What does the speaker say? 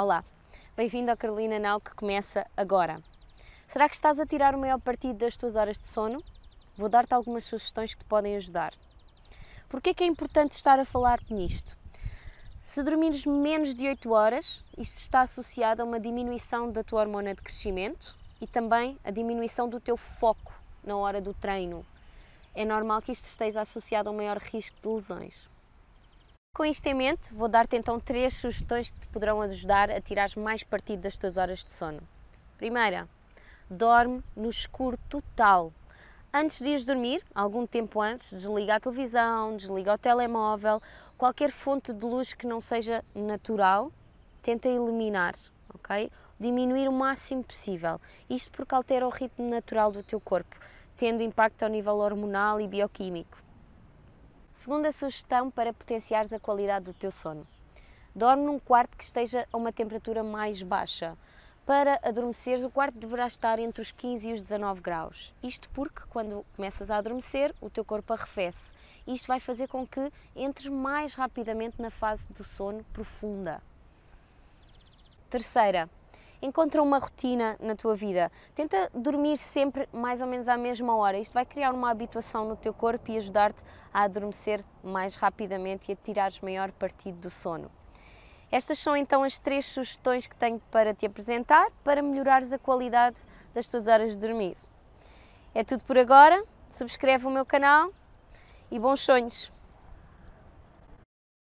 Olá, bem-vindo ao Carolina Now que começa agora. Será que estás a tirar o maior partido das tuas horas de sono? Vou dar-te algumas sugestões que te podem ajudar. é que é importante estar a falar-te nisto? Se dormires menos de 8 horas, isto está associado a uma diminuição da tua hormona de crescimento e também a diminuição do teu foco na hora do treino. É normal que isto esteja associado a um maior risco de lesões. Com isto em mente, vou dar-te então três sugestões que te poderão ajudar a tirar mais partido das tuas horas de sono. Primeira, dorme no escuro total. Antes de ires dormir, algum tempo antes, desliga a televisão, desliga o telemóvel, qualquer fonte de luz que não seja natural, tenta eliminar, ok? Diminuir o máximo possível. Isto porque altera o ritmo natural do teu corpo, tendo impacto ao nível hormonal e bioquímico. Segunda sugestão para potenciares a qualidade do teu sono. Dorme num quarto que esteja a uma temperatura mais baixa. Para adormeceres, o quarto deverá estar entre os 15 e os 19 graus. Isto porque, quando começas a adormecer, o teu corpo arrefece. Isto vai fazer com que entres mais rapidamente na fase do sono profunda. Terceira, Encontra uma rotina na tua vida. Tenta dormir sempre mais ou menos à mesma hora. Isto vai criar uma habituação no teu corpo e ajudar-te a adormecer mais rapidamente e a tirares maior partido do sono. Estas são então as três sugestões que tenho para te apresentar para melhorares a qualidade das tuas horas de dormir. É tudo por agora. Subscreve o meu canal e bons sonhos!